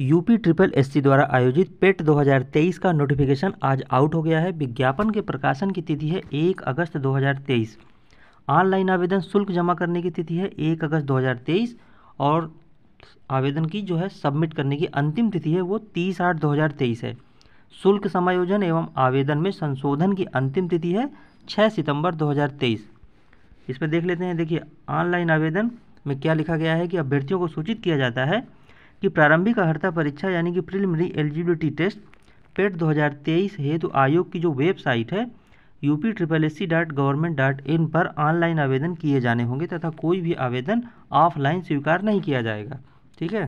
UP triple SC द्वारा आयोजित पेट 2023 का नोटिफिकेशन आज आउट हो गया है विज्ञापन के प्रकाशन की तिथि है 1 अगस्त 2023 ऑनलाइन आवेदन शुल्क जमा करने की तिथि है 1 अगस्त 2023 और आवेदन की जो है सबमिट करने की अंतिम तिथि है वो 30 आठ 2023 है शुल्क समायोजन एवं आवेदन में संशोधन की अंतिम तिथि है छः सितंबर दो इसमें देख लेते हैं देखिए ऑनलाइन आवेदन में क्या लिखा गया है कि अभ्यर्थियों को सूचित किया जाता है कि प्रारंभिक अर्हता परीक्षा यानी कि प्रिलिमिनरी एलिजिबिलिटी टेस्ट पेट 2023 हेतु तो आयोग की जो वेबसाइट है UP triple S C dot government dot in पर ऑनलाइन आवेदन किए जाने होंगे तथा कोई भी आवेदन ऑफलाइन स्वीकार नहीं किया जाएगा ठीक है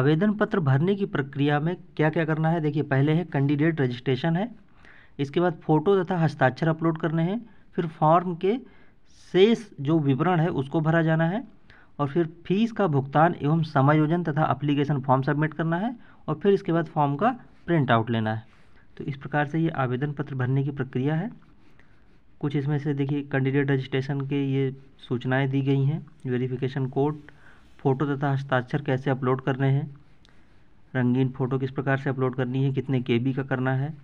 आवेदन पत्र भरने की प्रक्रिया में क्या क्या करना है देखिए पहले है कैंडिडेट रजिस्ट्रेशन है इसके बाद फ़ोटो तथा हस्ताक्षर अपलोड करने हैं फिर फॉर्म के शेष जो विवरण है उसको भरा जाना है और फिर फीस का भुगतान एवं समायोजन तथा अप्लीकेशन फॉर्म सबमिट करना है और फिर इसके बाद फॉर्म का प्रिंट आउट लेना है तो इस प्रकार से ये आवेदन पत्र भरने की प्रक्रिया है कुछ इसमें से देखिए कैंडिडेट रजिस्ट्रेशन के ये सूचनाएं दी गई हैं वेरिफिकेशन कोड फ़ोटो तथा हस्ताक्षर कैसे अपलोड करने हैं रंगीन फ़ोटो किस प्रकार से अपलोड करनी है कितने के का करना है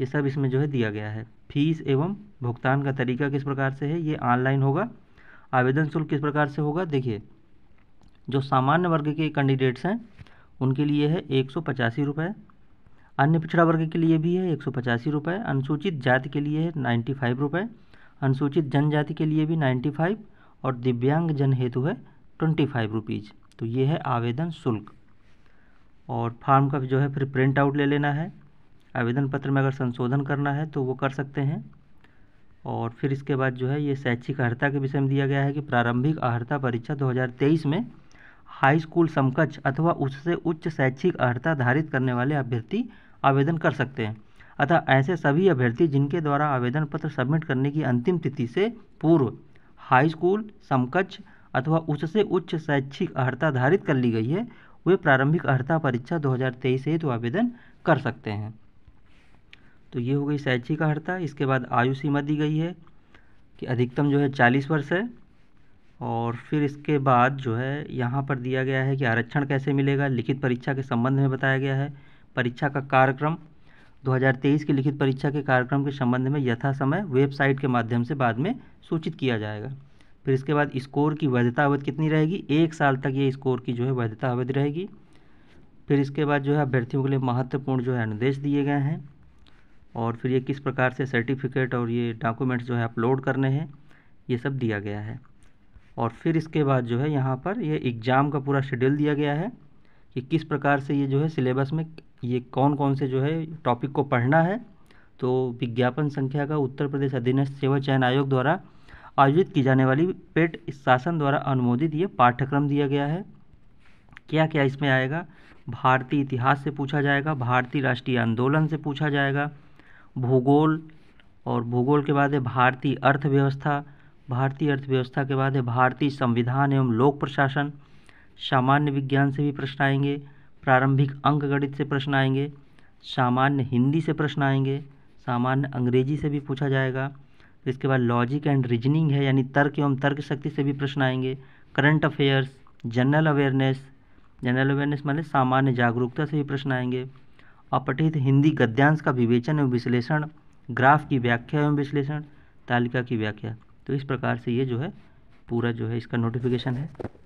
ये सब इसमें जो है दिया गया है फीस एवं भुगतान का तरीका किस प्रकार से है ये ऑनलाइन होगा आवेदन शुल्क किस प्रकार से होगा देखिए जो सामान्य वर्ग के कैंडिडेट्स हैं उनके लिए है एक सौ पचासी रुपये अन्य पिछड़ा वर्ग के लिए भी है एक सौ पचासी रुपये अनुसूचित जाति के लिए है नाइन्टी फाइव रुपये अनुसूचित जनजाति के लिए भी नाइन्टी फाइव और दिव्यांग जन हेतु है ट्वेंटी फाइव रुपीज़ तो ये है आवेदन शुल्क और फार्म का जो है फिर प्रिंट आउट ले लेना है आवेदन पत्र में अगर संशोधन करना है तो वो कर सकते हैं और फिर इसके बाद जो है ये शैक्षिक अर्हता के विषय में दिया गया है कि प्रारंभिक अर्हता परीक्षा 2023 में हाई स्कूल समकक्ष अथवा उससे उच्च शैक्षिक अर्हता धारित करने वाले अभ्यर्थी आवेदन कर सकते हैं अतः ऐसे सभी अभ्यर्थी जिनके द्वारा आवेदन पत्र सबमिट करने की अंतिम तिथि से पूर्व हाई स्कूल समकक्ष अथवा उससे उच्च शैक्षिक अर्हता धारित कर ली गई है वे प्रारंभिक अर्हता परीक्षा 2023 हेतु आवेदन कर सकते हैं तो ये हो गई शैक्षिक अर्हता इसके बाद आयु सीमा दी गई है कि अधिकतम जो है चालीस वर्ष है और फिर इसके बाद जो है यहाँ पर दिया गया है कि आरक्षण कैसे मिलेगा लिखित परीक्षा के संबंध में बताया गया है परीक्षा का कार्यक्रम 2023 की लिखित परीक्षा के कार्यक्रम के संबंध में यथा समय वेबसाइट के माध्यम से बाद में सूचित किया जाएगा फिर इसके बाद स्कोर की वैधता अवधि कितनी रहेगी एक साल तक ये स्कोर की जो है वैधता अवधि रहेगी फिर इसके बाद जो है अभ्यर्थियों के लिए महत्वपूर्ण जो है निर्देश दिए गए हैं और फिर ये किस प्रकार से सर्टिफिकेट और ये डॉक्यूमेंट्स जो है अपलोड करने हैं ये सब दिया गया है और फिर इसके बाद जो है यहाँ पर ये एग्ज़ाम का पूरा शेड्यूल दिया गया है कि किस प्रकार से ये जो है सिलेबस में ये कौन कौन से जो है टॉपिक को पढ़ना है तो विज्ञापन संख्या का उत्तर प्रदेश अधीनस्थ सेवा चयन आयोग द्वारा आयोजित की जाने वाली पेट शासन द्वारा अनुमोदित ये पाठ्यक्रम दिया गया है क्या क्या इसमें आएगा भारतीय इतिहास से पूछा जाएगा भारतीय राष्ट्रीय आंदोलन से पूछा जाएगा भूगोल और भूगोल के बाद है भारतीय अर्थव्यवस्था भारतीय अर्थव्यवस्था के बाद है भारतीय संविधान एवं लोक प्रशासन सामान्य विज्ञान से भी प्रश्न आएंगे प्रारंभिक अंक गणित से प्रश्न आएंगे सामान्य हिंदी से प्रश्न आएंगे सामान्य अंग्रेजी से भी पूछा जाएगा इसके बाद लॉजिक एंड रीजनिंग है यानी तर्क एवं तर्क शक्ति से भी प्रश्न आएंगे current affairs general awareness general awareness माने सामान्य जागरूकता से भी प्रश्न आएंगे अपठित हिंदी गद्यांश का विवेचन एवं विश्लेषण ग्राफ की व्याख्या एवं विश्लेषण तालिका की व्याख्या तो इस प्रकार से ये जो है पूरा जो है इसका नोटिफिकेशन है